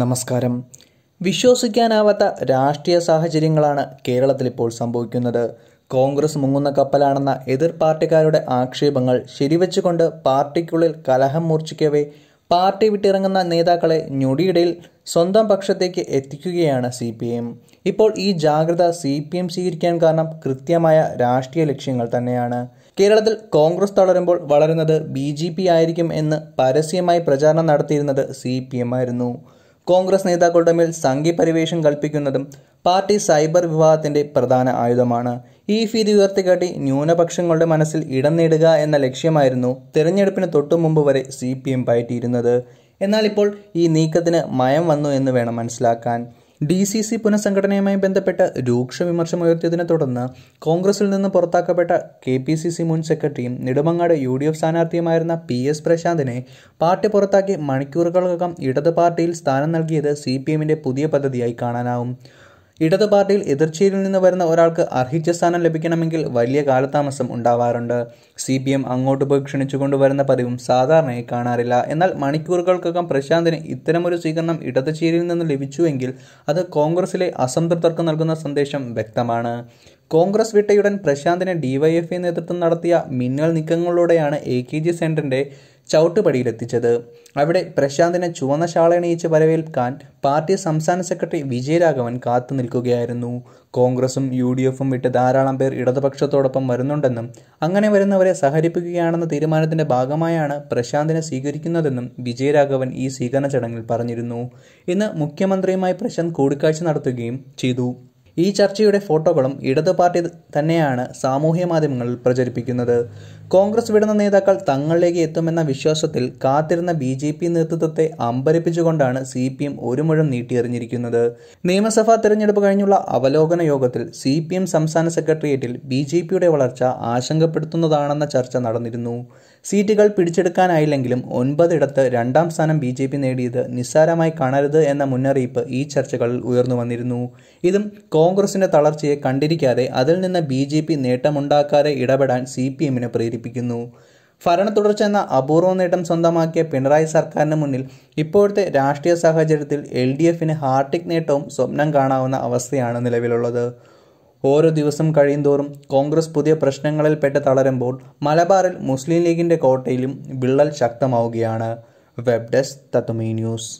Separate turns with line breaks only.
നമസ്കാരം വിശ്വസിക്കാനാവാത്ത രാഷ്ട്രീയ സാഹചര്യങ്ങളാണ് കേരളത്തിലിപ്പോൾ സംഭവിക്കുന്നത് കോൺഗ്രസ് മുങ്ങുന്ന കപ്പലാണെന്ന എതിർ പാർട്ടിക്കാരുടെ ആക്ഷേപങ്ങൾ ശരിവെച്ചുകൊണ്ട് പാർട്ടിക്കുള്ളിൽ കലഹം മൂർച്ഛിക്കവേ പാർട്ടി വിട്ടിറങ്ങുന്ന നേതാക്കളെ ഞൊടിയിടയിൽ സ്വന്തം പക്ഷത്തേക്ക് എത്തിക്കുകയാണ് സി പി എം ഇപ്പോൾ ഈ ജാഗ്രത സി പി എം സ്വീകരിക്കാൻ കാരണം കൃത്യമായ രാഷ്ട്രീയ ലക്ഷ്യങ്ങൾ തന്നെയാണ് കേരളത്തിൽ കോൺഗ്രസ് തളരുമ്പോൾ വളരുന്നത് ബി ജെ പി ആയിരിക്കും എന്ന് പരസ്യമായി പ്രചാരണം നടത്തിയിരുന്നത് സി പി എം ആയിരുന്നു കോൺഗ്രസ് നേതാക്കളുടെ മേൽ പരിവേഷം കൽപ്പിക്കുന്നതും പാർട്ടി സൈബർ വിവാദത്തിൻ്റെ പ്രധാന ആയുധമാണ് ഈ ഫീതി ഉയർത്തിക്കാട്ടി ന്യൂനപക്ഷങ്ങളുടെ മനസ്സിൽ ഇടം നേടുക എന്ന ലക്ഷ്യമായിരുന്നു തിരഞ്ഞെടുപ്പിന് തൊട്ടുമുമ്പ് വരെ സി പി എം പയറ്റിയിരുന്നത് എന്നാൽ ഇപ്പോൾ ഈ നീക്കത്തിന് മയം വന്നു എന്ന് വേണം മനസ്സിലാക്കാൻ ഡി സി സി പുനഃസംഘടനയുമായി ബന്ധപ്പെട്ട് രൂക്ഷ ഉയർത്തിയതിനെ തുടർന്ന് കോൺഗ്രസിൽ നിന്ന് പുറത്താക്കപ്പെട്ട കെ പി സി സി മുൻ സെക്രട്ടറിയും നെടുമങ്ങാട് യു ഡി എഫ് സ്ഥാനാർത്ഥിയുമായിരുന്ന പി എസ് പ്രശാന്തിനെ പാർട്ടി പുറത്താക്കി മണിക്കൂറുകൾക്കകം ഇടത് പാർട്ടിയിൽ സ്ഥാനം നൽകിയത് സി പി എമ്മിൻ്റെ പുതിയ പദ്ധതിയായി കാണാനാവും ഇടതു പാർട്ടിയിൽ എതിർച്ചയിൽ നിന്ന് വരുന്ന ഒരാൾക്ക് അർഹിച്ച സ്ഥാനം ലഭിക്കണമെങ്കിൽ വലിയ കാലതാമസം ഉണ്ടാവാറുണ്ട് സി പി എം അങ്ങോട്ട് പോയി ക്ഷണിച്ചു കൊണ്ടുവരുന്ന പതിവും സാധാരണയായി കാണാറില്ല എന്നാൽ മണിക്കൂറുകൾക്കകം പ്രശാന്തിന് ഇത്തരമൊരു സ്വീകരണം ഇടത് ചേരിൽ നിന്ന് ലഭിച്ചുവെങ്കിൽ അത് കോൺഗ്രസിലെ അസംതൃപ്തർക്ക് നൽകുന്ന സന്ദേശം വ്യക്തമാണ് കോൺഗ്രസ് വിട്ടയുടൻ പ്രശാന്തിനെ ഡിവൈഎഫ്ഐ നേതൃത്വം നടത്തിയ മിന്നൽ നീക്കങ്ങളിലൂടെയാണ് എ കെ ജി സെൻറ്ററിൻ്റെ ചവിട്ടുപടിയിലെത്തിച്ചത് അവിടെ പ്രശാന്തിനെ ചുവന്ന ശാളയണിയിച്ച് വരവേൽക്കാൻ പാർട്ടി സംസ്ഥാന സെക്രട്ടറി വിജയരാഘവൻ കാത്തു നിൽക്കുകയായിരുന്നു കോൺഗ്രസും യു ഡി എഫും വിട്ട് ധാരാളം പേർ ഇടതുപക്ഷത്തോടൊപ്പം വരുന്നുണ്ടെന്നും അങ്ങനെ വരുന്നവരെ സഹരിപ്പിക്കുകയാണെന്ന തീരുമാനത്തിന്റെ ഭാഗമായാണ് പ്രശാന്തിനെ സ്വീകരിക്കുന്നതെന്നും വിജയരാഘവൻ ഈ സ്വീകരണ ചടങ്ങിൽ പറഞ്ഞിരുന്നു ഇന്ന് മുഖ്യമന്ത്രിയുമായി പ്രശാന്ത് കൂടിക്കാഴ്ച നടത്തുകയും ചെയ്തു ഈ ചർച്ചയുടെ ഫോട്ടോകളും ഇടത് പാർട്ടി തന്നെയാണ് സാമൂഹ്യ മാധ്യമങ്ങളിൽ പ്രചരിപ്പിക്കുന്നത് കോൺഗ്രസ് വിടുന്ന നേതാക്കൾ തങ്ങളിലേക്ക് എത്തുമെന്ന വിശ്വാസത്തിൽ കാത്തിരുന്ന ബി ജെ പി നേതൃത്വത്തെ അമ്പരിപ്പിച്ചുകൊണ്ടാണ് സി പി എം ഒരു മുഴം നീട്ടിയെറിഞ്ഞിരിക്കുന്നത് നിയമസഭാ തെരഞ്ഞെടുപ്പ് കഴിഞ്ഞുള്ള അവലോകന യോഗത്തിൽ സി പി എം സംസ്ഥാന സെക്രട്ടേറിയറ്റിൽ ബി ജെ പിയുടെ വളർച്ച ആശങ്കപ്പെടുത്തുന്നതാണെന്ന ചർച്ച നടന്നിരുന്നു സീറ്റുകൾ പിടിച്ചെടുക്കാനായില്ലെങ്കിലും ഒൻപതിടത്ത് രണ്ടാം സ്ഥാനം ബി ജെ പി നേടിയത് നിസ്സാരമായി കാണരുത് എന്ന മുന്നറിയിപ്പ് ഈ ചർച്ചകളിൽ ഉയർന്നു വന്നിരുന്നു ഇതും കോൺഗ്രസിന്റെ തളർച്ചയെ കണ്ടിരിക്കാതെ അതിൽ നിന്ന് ബി ജെ പി നേട്ടമുണ്ടാക്കാതെ ഇടപെടാൻ സി പി എമ്മിനെ പ്രേരിപ്പിക്കുന്നു ഭരണ തുടർച്ച എന്ന അപൂർവ നേട്ടം സ്വന്തമാക്കിയ പിണറായി സർക്കാരിന് മുന്നിൽ ഇപ്പോഴത്തെ രാഷ്ട്രീയ സാഹചര്യത്തിൽ എൽ ഡി എഫിന് ഹാർട്ടിക് നേട്ടവും സ്വപ്നം കാണാവുന്ന അവസ്ഥയാണ് നിലവിലുള്ളത് ഓരോ ദിവസം കഴിയുന്തോറും കോൺഗ്രസ് പുതിയ പ്രശ്നങ്ങളിൽപ്പെട്ട് തളരുമ്പോൾ മലബാറിൽ മുസ്ലിം ലീഗിൻ്റെ കോട്ടയിലും വിള്ളൽ ശക്തമാവുകയാണ് വെബ് ഡെസ്ക് തത്തുമീ ന്യൂസ്